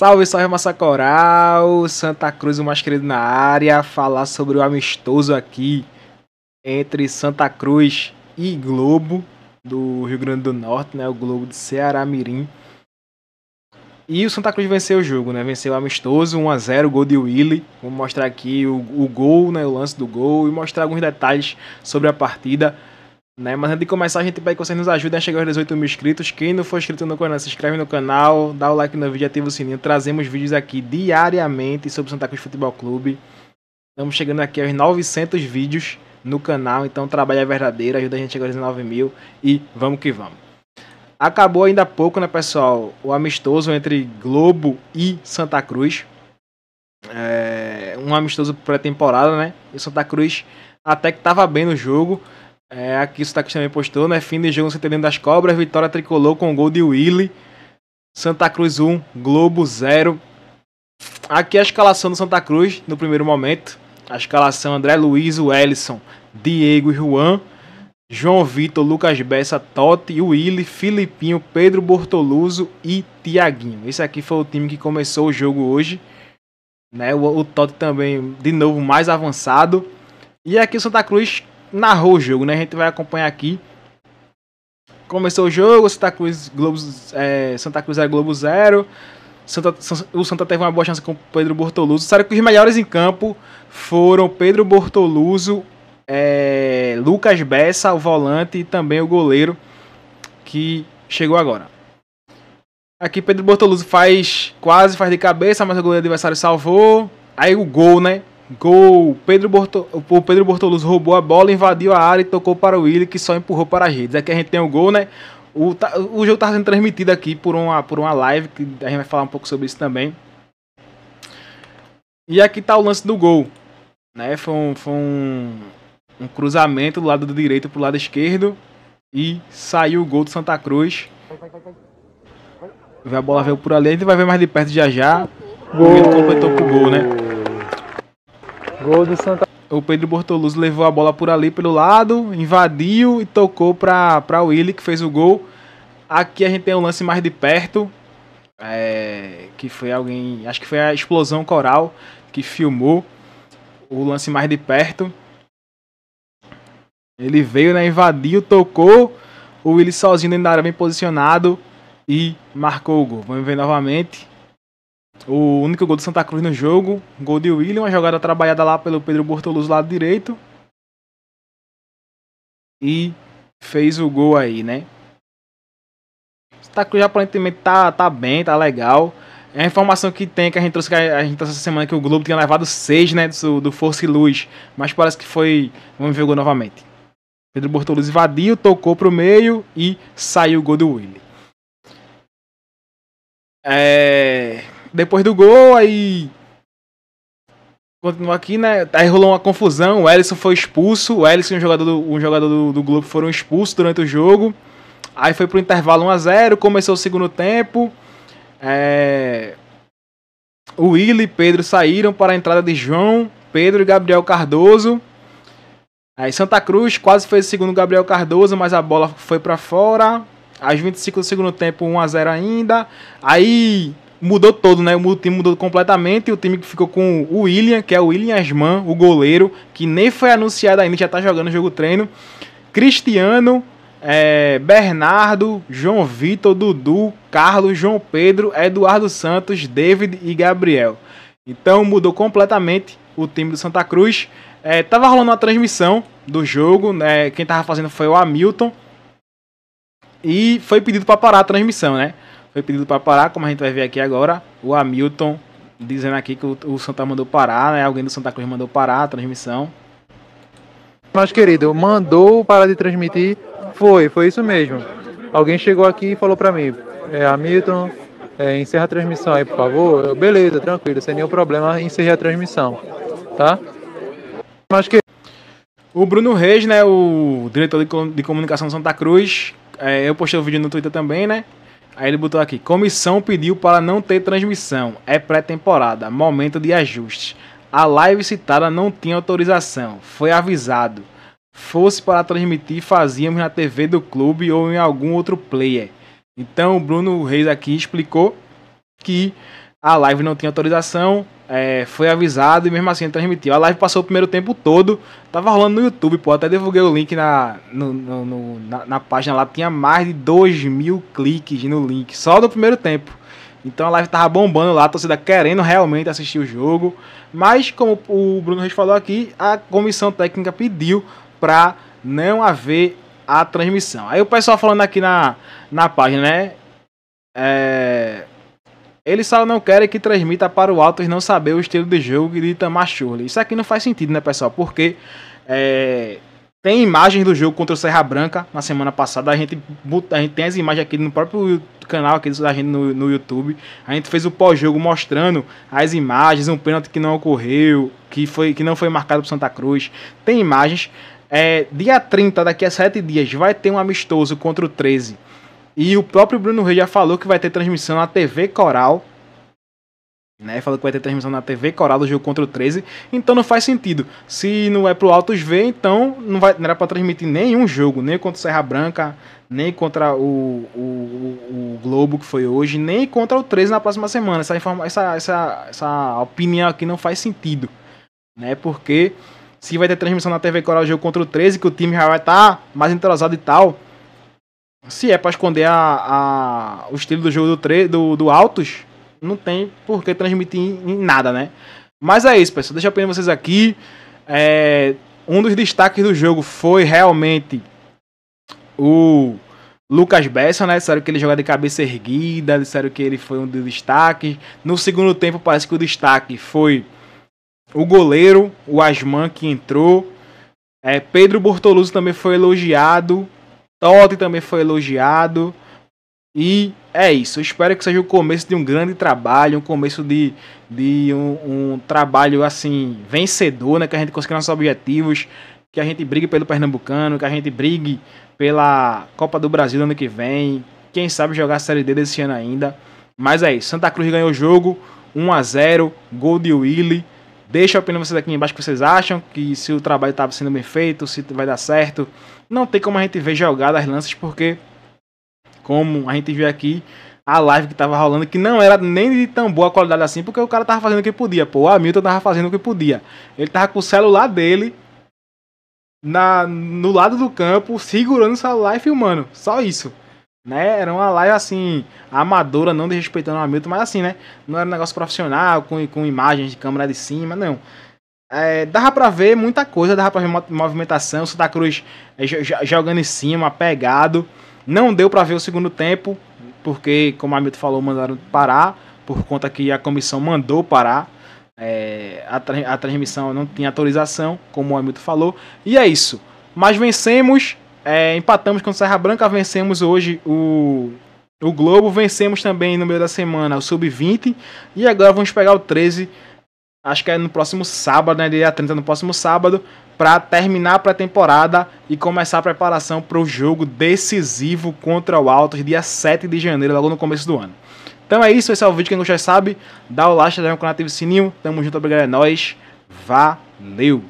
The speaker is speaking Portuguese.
Salve, salve Massacoral, Santa Cruz, o mais querido na área, falar sobre o amistoso aqui entre Santa Cruz e Globo do Rio Grande do Norte, né? O Globo de Ceará Mirim. E o Santa Cruz venceu o jogo, né? Venceu o amistoso, 1 a 0 gol de Willy. Vou mostrar aqui o, o gol, né? O lance do gol e mostrar alguns detalhes sobre a partida. Né? Mas antes de começar, a gente pede que vocês nos ajudem a chegar aos 18 mil inscritos. Quem não for inscrito no canal, se inscreve no canal, dá o like no vídeo, ativa o sininho. Trazemos vídeos aqui diariamente sobre o Santa Cruz Futebol Clube. Estamos chegando aqui aos 900 vídeos no canal, então trabalho é verdadeiro, ajuda a gente a chegar aos 19 mil e vamos que vamos. Acabou ainda há pouco, né, pessoal, o amistoso entre Globo e Santa Cruz. É, um amistoso pré-temporada, né? E Santa Cruz até que estava bem no jogo, é, aqui o Sotaque também postou, né? Fim de jogo Centenário das Cobras, vitória tricolor com gol de Willy. Santa Cruz 1, Globo 0. Aqui a escalação do Santa Cruz no primeiro momento. A escalação André Luiz, Wellison, Diego e Juan. João Vitor, Lucas Bessa, Totti, Willy, Filipinho, Pedro Bortoluso e Tiaguinho. Esse aqui foi o time que começou o jogo hoje. Né? O, o Totti também, de novo, mais avançado. E aqui o Santa Cruz narrou o jogo, né? A gente vai acompanhar aqui. Começou o jogo, Santa Cruz, Globo, é, Santa Cruz era é Globo zero. Santa, o Santa teve uma boa chance com o Pedro Bortoluso. Sabe que os melhores em campo foram Pedro Bortoluso, é, Lucas Bessa, o volante, e também o goleiro que chegou agora. Aqui Pedro Bortoluso faz quase faz de cabeça, mas o goleiro adversário salvou. Aí o gol, né? Gol! Pedro Borto... O Pedro Bortoluz roubou a bola, invadiu a área e tocou para o Willi, que só empurrou para as redes. Aqui é a gente tem o gol, né? O, ta... o jogo está sendo transmitido aqui por uma, por uma live, que a gente vai falar um pouco sobre isso também. E aqui está o lance do gol. Né? Foi, um, foi um, um cruzamento do lado do direito para o lado esquerdo. E saiu o gol do Santa Cruz. A bola veio por ali, a gente vai ver mais de perto já já. Gol. O Willi completou pro gol, né? Gol do Santa o Pedro Bortoluz levou a bola por ali pelo lado, invadiu e tocou para para Willi que fez o gol. Aqui a gente tem um lance mais de perto, é, que foi alguém, acho que foi a explosão coral que filmou o lance mais de perto. Ele veio, né, invadiu, tocou, o Willi sozinho ainda era bem posicionado e marcou o gol. Vamos ver novamente. O único gol do Santa Cruz no jogo, gol de William, uma jogada trabalhada lá pelo Pedro Bortoluz lado direito. E fez o gol aí, né? Santa Cruz aparentemente tá, tá bem, tá legal. É a informação que tem, que a gente trouxe, a gente trouxe essa semana que o Globo tinha levado seis, né, do, do Força e Luz. Mas parece que foi... Vamos ver o gol novamente. Pedro Bortoluz invadiu, tocou pro meio e saiu o gol do William. É depois do gol, aí. Continua aqui, né? Aí rolou uma confusão. O Ellison foi expulso. O Ellison e um jogador do, um jogador do, do Globo foram expulsos durante o jogo. Aí foi pro intervalo 1x0. Começou o segundo tempo. É... O Willi e Pedro saíram para a entrada de João, Pedro e Gabriel Cardoso. Aí Santa Cruz quase fez o segundo Gabriel Cardoso, mas a bola foi para fora. Às 25 do segundo tempo, 1 a 0 ainda. Aí mudou todo, né? O time mudou completamente. O time que ficou com o William, que é o William Asman, o goleiro, que nem foi anunciado ainda, já tá jogando jogo treino. Cristiano, é, Bernardo, João Vitor, Dudu, Carlos, João Pedro, Eduardo Santos, David e Gabriel. Então mudou completamente o time do Santa Cruz. É, tava rolando uma transmissão do jogo, né? Quem tava fazendo foi o Hamilton. E foi pedido para parar a transmissão, né? foi pedido para parar, como a gente vai ver aqui agora. O Hamilton dizendo aqui que o, o Santa mandou parar, né? Alguém do Santa Cruz mandou parar a transmissão. Mas querido, mandou parar de transmitir. Foi, foi isso mesmo. Alguém chegou aqui e falou para mim, é, Hamilton, é, encerra a transmissão aí, por favor. Eu, beleza, tranquilo, sem nenhum problema, encerrei a transmissão, tá? Mas que o Bruno Reis, né, o diretor de, comunicação de Santa Cruz, é, eu postei o um vídeo no Twitter também, né? Aí ele botou aqui: comissão pediu para não ter transmissão. É pré-temporada, momento de ajuste. A live citada não tinha autorização. Foi avisado. Fosse para transmitir, fazíamos na TV do clube ou em algum outro player. Então o Bruno Reis aqui explicou que a live não tinha autorização, é, foi avisado e mesmo assim transmitiu. A live passou o primeiro tempo todo, tava rolando no YouTube, pô, até divulguei o link na, no, no, no, na, na, página lá, tinha mais de 2 mil cliques no link, só do primeiro tempo. Então a live tava bombando lá, a torcida querendo realmente assistir o jogo, mas como o Bruno Reis falou aqui, a comissão técnica pediu pra não haver a transmissão. Aí o pessoal falando aqui na, na página, né? É, eles só não querem que transmita para o Altos não saber o estilo de jogo de Itamar Schurley. Isso aqui não faz sentido, né, pessoal? Porque é, tem imagens do jogo contra o Serra Branca na semana passada. A gente, a gente tem as imagens aqui no próprio canal aqui da gente no, no YouTube. A gente fez o pós-jogo mostrando as imagens, um pênalti que não ocorreu, que, foi, que não foi marcado para Santa Cruz. Tem imagens. É, dia 30, daqui a 7 dias, vai ter um amistoso contra o 13 e o próprio Bruno Reis já falou que vai ter transmissão na TV Coral. Né, falou que vai ter transmissão na TV Coral do jogo contra o 13. Então não faz sentido. Se não é pro Autos ver, então não, vai, não era pra transmitir nenhum jogo. Nem contra o Serra Branca, nem contra o, o, o, Globo que foi hoje, nem contra o 13 na próxima semana. Essa, informa, essa, essa, essa opinião aqui não faz sentido. Né, porque se vai ter transmissão na TV Coral do jogo contra o 13, que o time já vai estar tá mais entrosado e tal se é para esconder a, a, o estilo do jogo do, tre do, do Autos, não tem por que transmitir em, em nada, né? Mas é isso, pessoal. Deixa eu vocês aqui. É, um dos destaques do jogo foi realmente o Lucas Besson, né? Disseram que ele joga de cabeça erguida, disseram que ele foi um dos destaques. No segundo tempo, parece que o destaque foi o goleiro, o Asman, que entrou. É, Pedro Bortoluso também foi elogiado. Totti também foi elogiado. E é isso. Eu espero que seja o começo de um grande trabalho, um começo de, de um, um trabalho assim vencedor, né? Que a gente consiga nossos objetivos, que a gente brigue pelo Pernambucano, que a gente brigue pela Copa do Brasil ano que vem. Quem sabe jogar a Série D desse ano ainda. Mas é isso. Santa Cruz ganhou o jogo 1 a 0, gol de Willie. Deixa a opinião de vocês aqui embaixo que vocês acham, que se o trabalho estava sendo bem feito, se vai dar certo. Não tem como a gente ver jogadas, lances, porque como a gente viu aqui, a live que estava rolando, que não era nem de tão boa qualidade assim, porque o cara estava fazendo o que podia, pô. O Hamilton estava fazendo o que podia. Ele estava com o celular dele na, no lado do campo, segurando o celular e filmando. Só isso né? Era uma live assim, amadora, não desrespeitando o Hamilton, mas assim, né? Não era um negócio profissional, com, com imagens de câmera de cima, não. É, dava pra ver muita coisa, dava pra ver movimentação, Santa Cruz é, jogando em cima, pegado. Não deu pra ver o segundo tempo, porque, como o Hamilton falou, mandaram parar, por conta que a comissão mandou parar. É, a, tra a transmissão não tinha autorização, como o Hamilton falou. E é isso. Mas vencemos é, empatamos com o Serra Branca, vencemos hoje o, o Globo, vencemos também no meio da semana o Sub-20 e agora vamos pegar o 13, acho que é no próximo sábado, né, dia 30, no próximo sábado, para terminar a pré-temporada e começar a preparação para o jogo decisivo contra o Altos, dia 7 de janeiro, logo no começo do ano. Então é isso, esse é o vídeo. Quem gostou sabe, dá o like, dá o canal, ativa o sininho. Tamo junto, obrigado, é nóis. Valeu!